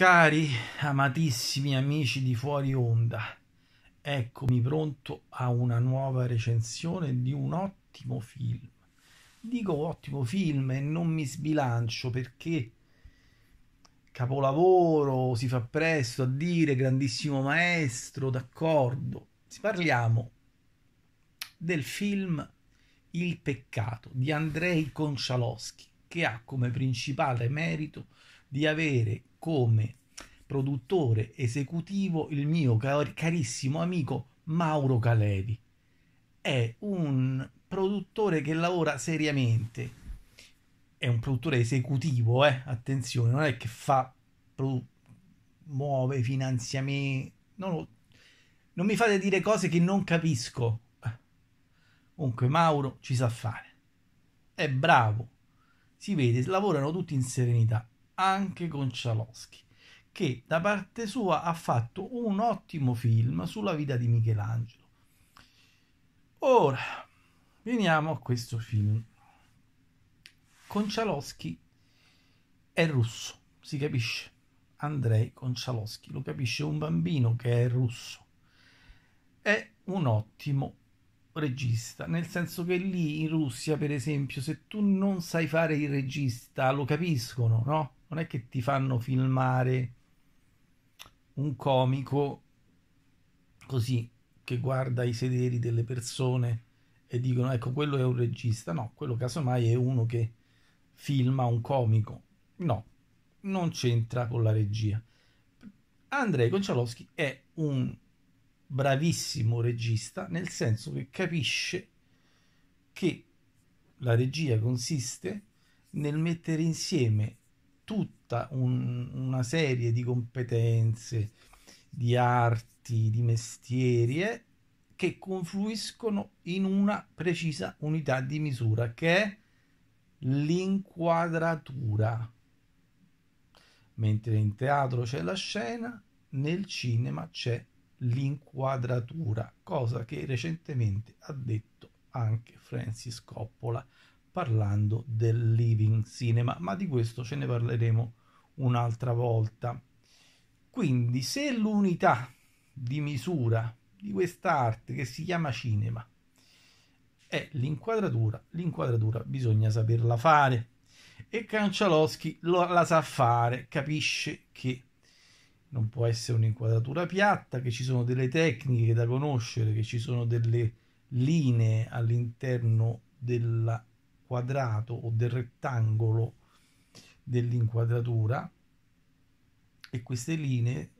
Cari amatissimi amici di Fuori Onda, eccomi pronto a una nuova recensione di un ottimo film. Dico ottimo film e non mi sbilancio perché capolavoro, si fa presto a dire grandissimo maestro, d'accordo. Parliamo del film Il peccato di Andrei Koncialowski che ha come principale merito di avere come produttore esecutivo il mio car- carissimo amico Mauro Calevi. È un produttore che lavora seriamente. È un produttore esecutivo, eh? attenzione, non è che fa produ- muove finanziamenti. Non, non mi fate dire cose che non capisco. Comunque Mauro ci sa fare. È bravo. Si vede, lavorano tutti in serenità anche con Cialoschi, che da parte sua ha fatto un ottimo film sulla vita di Michelangelo. Ora, veniamo a questo film. Koncialowski è russo, si capisce. Andrei Koncialowski, lo capisce un bambino che è russo. È un ottimo regista, nel senso che lì in Russia, per esempio, se tu non sai fare il regista, lo capiscono, no? non è che ti fanno filmare un comico così che guarda i sederi delle persone e dicono ecco quello è un regista no quello casomai è uno che filma un comico no non c'entra con la regia Andrei Koncialowski è un bravissimo regista nel senso che capisce che la regia consiste nel mettere insieme tutta un, una serie di competenze, di arti, di mestieri eh, che confluiscono in una precisa unità di misura che è l'inquadratura. Mentre in teatro c'è la scena, nel cinema c'è l'inquadratura, cosa che recentemente ha detto anche Francis Coppola parlando del living cinema, ma di questo ce ne parleremo un'altra volta. Quindi se l'unità di misura di quest'arte che si chiama cinema è l'inquadratura, l'inquadratura bisogna saperla fare e Kancialowski la sa fare, capisce che non può essere un'inquadratura piatta, che ci sono delle tecniche da conoscere, che ci sono delle linee all'interno della quadrato o del rettangolo dell'inquadratura e queste linee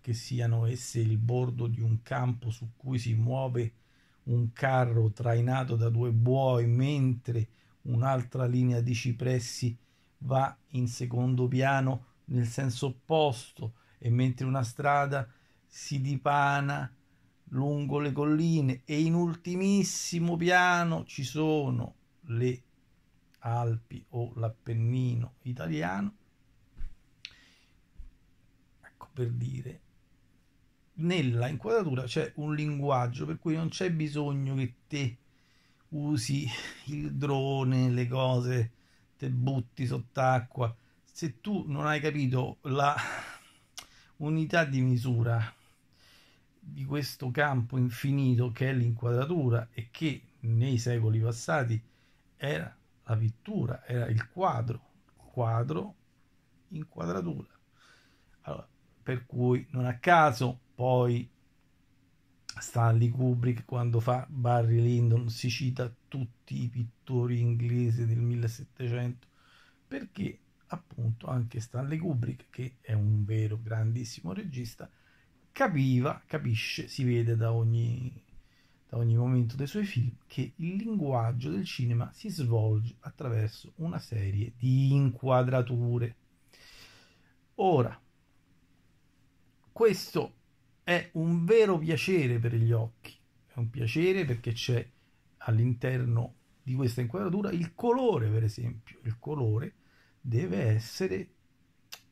che siano esse il bordo di un campo su cui si muove un carro trainato da due buoi mentre un'altra linea di cipressi va in secondo piano nel senso opposto e mentre una strada si dipana lungo le colline e in ultimissimo piano ci sono le Alpi o l'Appennino italiano. Ecco per dire, nella inquadratura c'è un linguaggio per cui non c'è bisogno che te usi il drone, le cose, te butti sott'acqua. Se tu non hai capito la unità di misura di questo campo infinito che è l'inquadratura e che nei secoli passati era la pittura, era il quadro, quadro, inquadratura. Allora, per cui non a caso poi Stanley Kubrick quando fa Barry Lyndon si cita tutti i pittori inglesi del 1700 perché appunto anche Stanley Kubrick che è un vero grandissimo regista capiva, capisce, si vede da ogni, da ogni momento dei suoi film che il linguaggio del cinema si svolge attraverso una serie di inquadrature. Ora, questo è un vero piacere per gli occhi, è un piacere perché c'è all'interno di questa inquadratura il colore, per esempio, il colore deve essere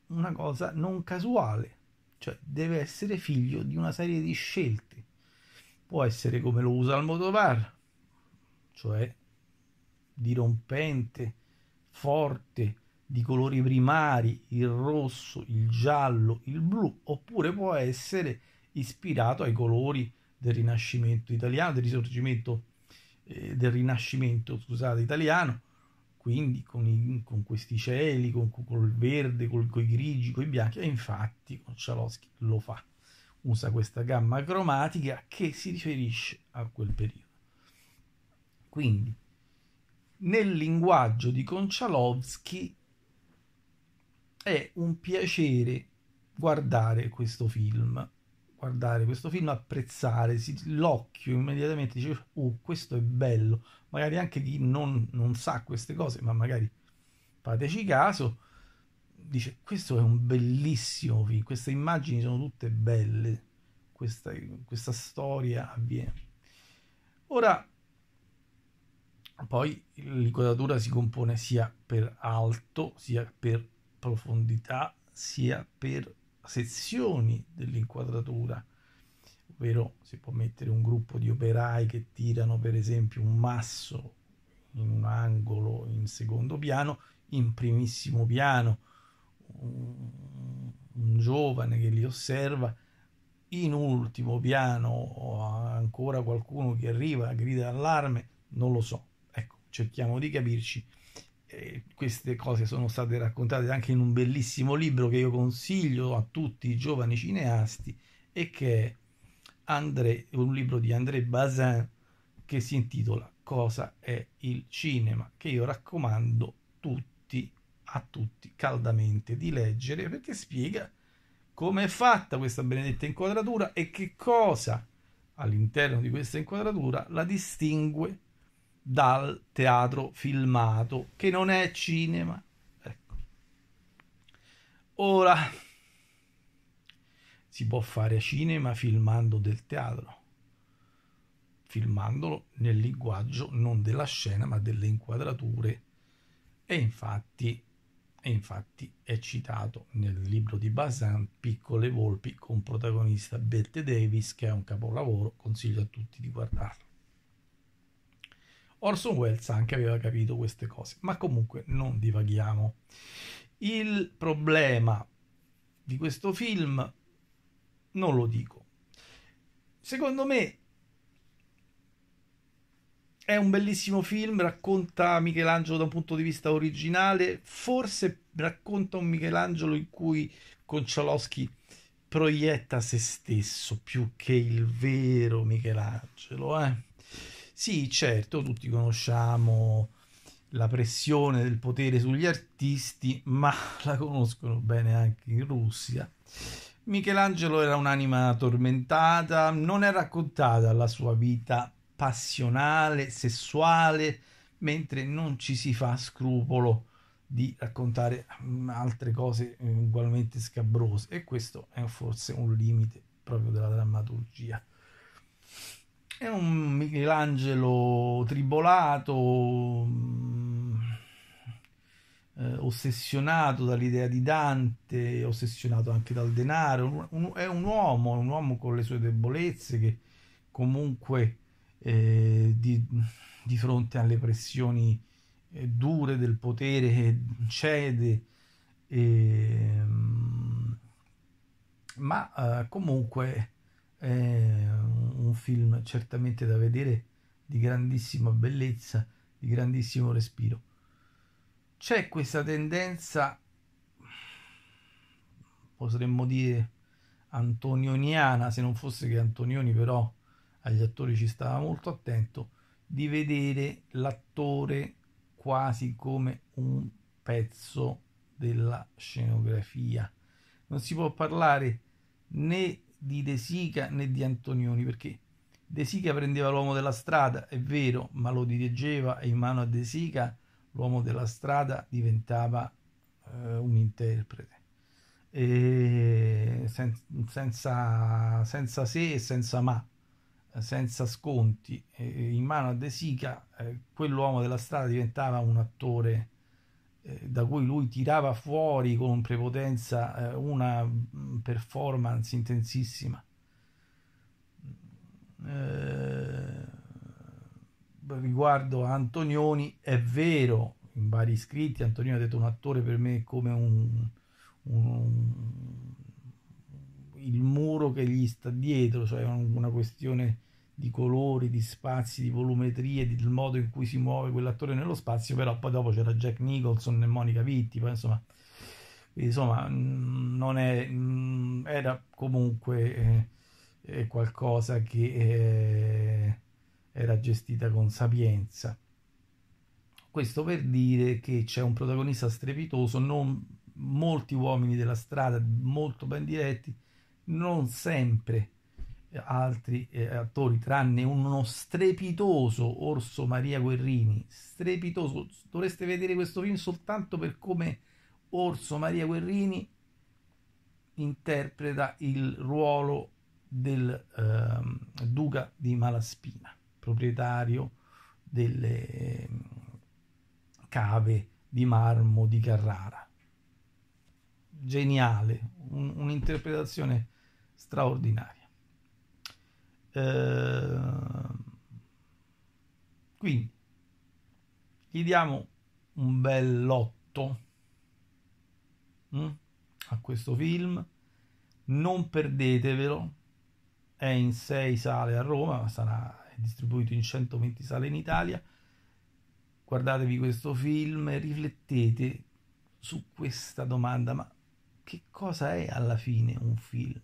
una cosa non casuale, cioè deve essere figlio di una serie di scelte. Può essere come lo usa il Almodovar, cioè dirompente, forte, di colori primari, il rosso, il giallo, il blu, oppure può essere ispirato ai colori del Rinascimento italiano, del Risorgimento eh, del Rinascimento, scusate, italiano, quindi con, i, con, questi cieli, con, con il verde, con, con i grigi, con i bianchi, e infatti Cialoschi lo fa, usa questa gamma cromatica che si riferisce a quel periodo. Quindi, nel linguaggio di Koncialowski è un piacere guardare questo film guardare questo film, apprezzare, si, l'occhio immediatamente dice, oh, questo è bello. Magari anche chi non, non sa queste cose, ma magari fateci caso, dice, questo è un bellissimo film, queste immagini sono tutte belle, questa, questa storia avviene. Ora, poi l'inquadratura si compone sia per alto, sia per profondità, sia per sezioni dell'inquadratura, ovvero si può mettere un gruppo di operai che tirano per esempio un masso in un angolo in secondo piano, in primissimo piano, un, giovane che li osserva, in ultimo piano ancora qualcuno che arriva, grida allarme, non lo so. Ecco, cerchiamo di capirci queste cose sono state raccontate anche in un bellissimo libro che io consiglio a tutti i giovani cineasti e che è André, un libro di André Bazin che si intitola Cosa è il cinema, che io raccomando tutti, a tutti caldamente di leggere perché spiega come è fatta questa benedetta inquadratura e che cosa all'interno di questa inquadratura la distingue dal teatro filmato, che non è cinema. Ecco. Ora si può fare cinema filmando del teatro, filmandolo nel linguaggio non della scena ma delle inquadrature. E infatti, e infatti è citato nel libro di Bazin Piccole Volpi con protagonista Bette Davis che è un capolavoro, consiglio a tutti di guardarlo. Orson Welles anche aveva capito queste cose, ma comunque non divaghiamo. Il problema di questo film non lo dico. Secondo me è un bellissimo film, racconta Michelangelo da un punto di vista originale, forse racconta un Michelangelo in cui Concialoschi proietta se stesso più che il vero Michelangelo, eh? Sì, certo, tutti conosciamo la pressione del potere sugli artisti, ma la conoscono bene anche in Russia. Michelangelo era un'anima tormentata, non è raccontata la sua vita passionale, sessuale, mentre non ci si fa scrupolo di raccontare mm, altre cose eh, ugualmente scabrose e questo è forse un limite proprio della drammaturgia. È un Michelangelo tribolato, mm, eh, ossessionato dall'idea di Dante, ossessionato anche dal denaro, un, è un uomo, un uomo con le sue debolezze che comunque eh, di, di, fronte alle pressioni eh, dure del potere che eh, cede, ehm, ma eh, comunque è un film certamente da vedere di grandissima bellezza, di grandissimo respiro. C'è questa tendenza, potremmo dire, antonioniana, se non fosse che Antonioni però agli attori ci stava molto attento, di vedere l'attore quasi come un pezzo della scenografia. Non si può parlare né di De Sica né di Antonioni, perché De Sica prendeva l'uomo della strada, è vero, ma lo dirigeva e in mano a De Sica l'uomo della strada diventava eh, un interprete. E sen- senza, senza se e senza ma, senza sconti. E in mano a De Sica eh, quell'uomo della strada diventava un attore eh, da cui lui tirava fuori con prepotenza eh, una mm, performance intensissima. Eh, riguardo a Antonioni, è vero, in vari scritti, Antonioni ha detto un attore per me è come un, un, il muro che gli sta dietro, cioè una questione di colori, di spazi, di volumetrie, del modo in cui si muove quell'attore nello spazio, però poi dopo c'era Jack Nicholson e Monica Vitti, poi insomma, insomma mm, non è, mm, era comunque eh, qualcosa che eh, era gestita con sapienza. Questo per dire che c'è un protagonista strepitoso, non, molti uomini della strada, molto ben diretti, non sempre altri eh, attori tranne uno strepitoso Orso Maria Guerrini strepitoso dovreste vedere questo film soltanto per come Orso Maria Guerrini interpreta il ruolo del eh, duca di Malaspina proprietario delle ehm, cave di marmo di Carrara geniale un, un'interpretazione straordinaria Ehm, quindi gli diamo un bel 8 mm, a questo film. Non perdetevelo, è in 6 sale a Roma, ma sarà distribuito in 120 sale in Italia. Guardatevi questo film e riflettete su questa domanda, ma che cosa è alla fine un film?